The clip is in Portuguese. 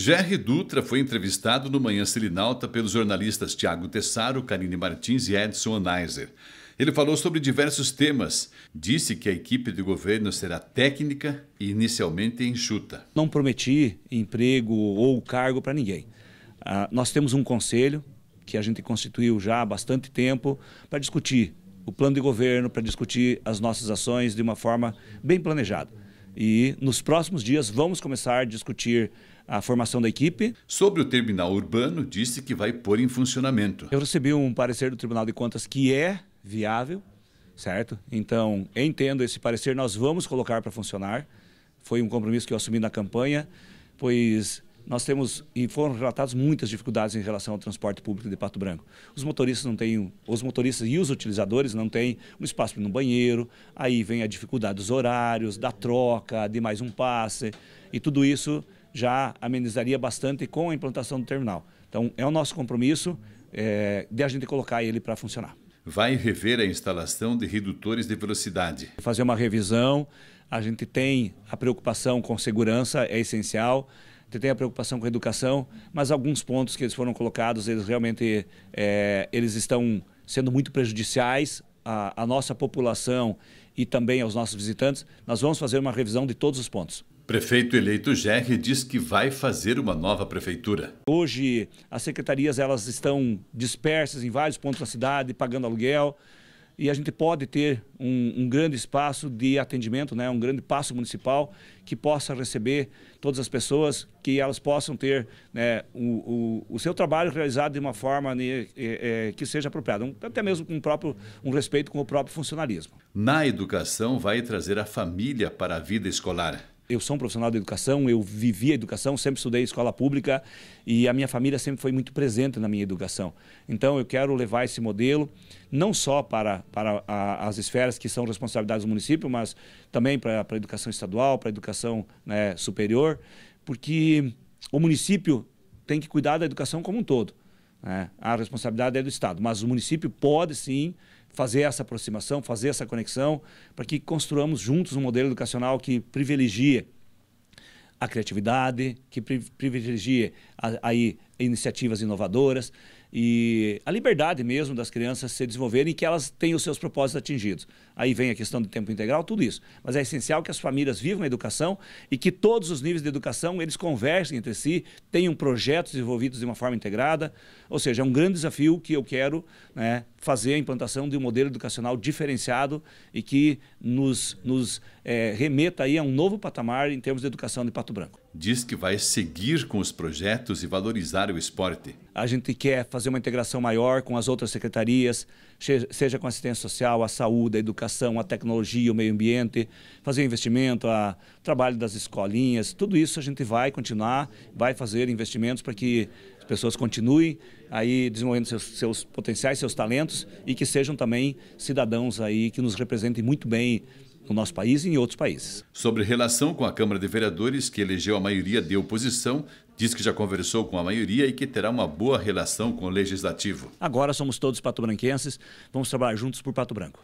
Jerry Dutra foi entrevistado no Manhã Selinalta pelos jornalistas Tiago Tessaro, Karine Martins e Edson Anaiser. Ele falou sobre diversos temas, disse que a equipe de governo será técnica e inicialmente enxuta. Não prometi emprego ou cargo para ninguém. Ah, nós temos um conselho que a gente constituiu já há bastante tempo para discutir o plano de governo, para discutir as nossas ações de uma forma bem planejada. E nos próximos dias vamos começar a discutir a formação da equipe. Sobre o terminal urbano, disse que vai pôr em funcionamento. Eu recebi um parecer do Tribunal de Contas que é viável, certo? Então, entendo esse parecer, nós vamos colocar para funcionar. Foi um compromisso que eu assumi na campanha, pois nós temos e foram relatadas muitas dificuldades em relação ao transporte público de Pato Branco. Os motoristas não têm, os motoristas e os utilizadores não têm um espaço para ir no banheiro, aí vem a dificuldade dos horários, da troca, de mais um passe, e tudo isso já amenizaria bastante com a implantação do terminal. Então, é o nosso compromisso é, de a gente colocar ele para funcionar. Vai rever a instalação de redutores de velocidade. Fazer uma revisão, a gente tem a preocupação com segurança, é essencial tem a preocupação com a educação, mas alguns pontos que eles foram colocados, eles realmente é, eles estão sendo muito prejudiciais à, à nossa população e também aos nossos visitantes. Nós vamos fazer uma revisão de todos os pontos. Prefeito eleito Gerri diz que vai fazer uma nova prefeitura. Hoje as secretarias elas estão dispersas em vários pontos da cidade, pagando aluguel e a gente pode ter um, um, grande espaço de atendimento, né? um grande passo municipal que possa receber todas as pessoas, que elas possam ter né, o, o, o seu trabalho realizado de uma forma né, é, é que seja apropriada, um, até mesmo com o próprio, um respeito com o próprio funcionalismo. Na educação vai trazer a família para a vida escolar eu sou um profissional da educação, eu vivi a educação, sempre estudei escola pública e a minha família sempre foi muito presente na minha educação. Então eu quero levar esse modelo não só para, para a, as esferas que são responsabilidades do município, mas também para, para a educação estadual, para a educação né, superior, porque o município tem que cuidar da educação como um todo. Né? A responsabilidade é do Estado, mas o município pode sim fazer essa aproximação, fazer essa conexão, para que construamos juntos um modelo educacional que privilegie a criatividade, que privilegie aí iniciativas inovadoras e a liberdade mesmo das crianças se desenvolverem e que elas tenham os seus propósitos atingidos. Aí vem a questão do tempo integral, tudo isso. Mas é essencial que as famílias vivam a educação e que todos os níveis de educação eles conversem entre si, tenham projetos desenvolvidos de uma forma integrada. Ou seja, é um grande desafio que eu quero né, fazer a implantação de um modelo educacional diferenciado e que nos, nos é, remeta aí a um novo patamar em termos de educação de Pato Branco diz que vai seguir com os projetos e valorizar o esporte. A gente quer fazer uma integração maior com as outras secretarias, seja com a assistência social, a saúde, a educação, a tecnologia, o meio ambiente, fazer investimento, a trabalho das escolinhas, tudo isso a gente vai continuar, vai fazer investimentos para que as pessoas continuem aí desenvolvendo seus, seus potenciais, seus talentos e que sejam também cidadãos aí que nos representem muito bem no nosso país e em outros países. Sobre relação com a Câmara de Vereadores, que elegeu a maioria de oposição, diz que já conversou com a maioria e que terá uma boa relação com o Legislativo. Agora somos todos pato-branquenses, vamos trabalhar juntos por Pato Branco.